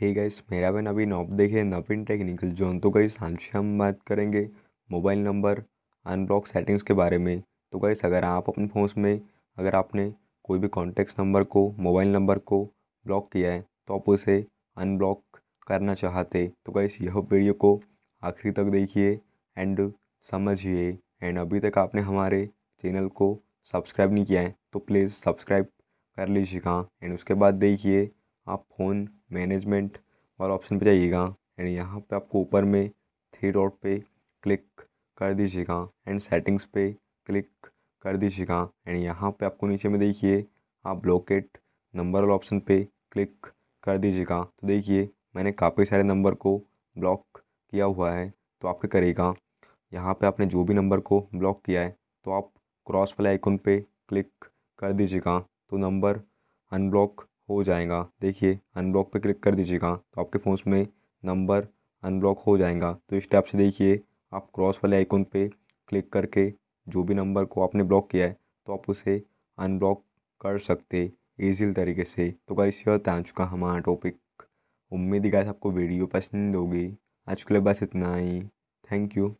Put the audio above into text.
hey guys मेरा बहन अभी नॉप देखे नवीन टेक्निकल जोन तो गाइस आज से हम बात करेंगे मोबाइल नंबर अनब्लॉक सेटिंग्स के बारे में तो गाइस अगर आप अपने फ़ोन में अगर आपने कोई भी कॉन्टेक्ट नंबर को मोबाइल नंबर को ब्लॉक किया है तो आप उसे अनब्लॉक करना चाहते तो गाइस यह वीडियो को आखिरी तक देखिए एंड समझिए एंड अभी तक आपने हमारे चैनल को सब्सक्राइब नहीं किया है तो प्लीज़ सब्सक्राइब कर लीजिएगा एंड उसके बाद देखिए आप फ़ोन मैनेजमेंट वाला ऑप्शन पे जाइएगा एंड यहाँ पे आपको ऊपर में थ्री डॉट पे क्लिक कर दीजिएगा एंड सेटिंग्स पे क्लिक कर दीजिएगा एंड यहाँ पे आपको नीचे में देखिए आप ब्लॉकेट नंबर वाला ऑप्शन पे क्लिक कर दीजिएगा तो देखिए मैंने काफ़ी सारे नंबर को ब्लॉक किया हुआ है तो आपके करेगा यहाँ पे आपने जो भी नंबर को ब्लॉक किया है तो आप क्रॉस वाले आइकन पे क्लिक कर दीजिएगा तो नंबर अनब्लॉक हो जाएगा देखिए अनब्लॉक पे क्लिक कर दीजिएगा तो आपके फ़ोन में नंबर अनब्लॉक हो जाएगा तो इस टाइप से देखिए आप क्रॉस वाले आइकॉन पे क्लिक करके जो भी नंबर को आपने ब्लॉक किया है तो आप उसे अनब्लॉक कर सकते ईजिल तरीके से तो गाइस ये होता है चुका हमारा टॉपिक उम्मीद गाइस आपको वीडियो पसंद होगी आज के लिए बस इतना ही थैंक यू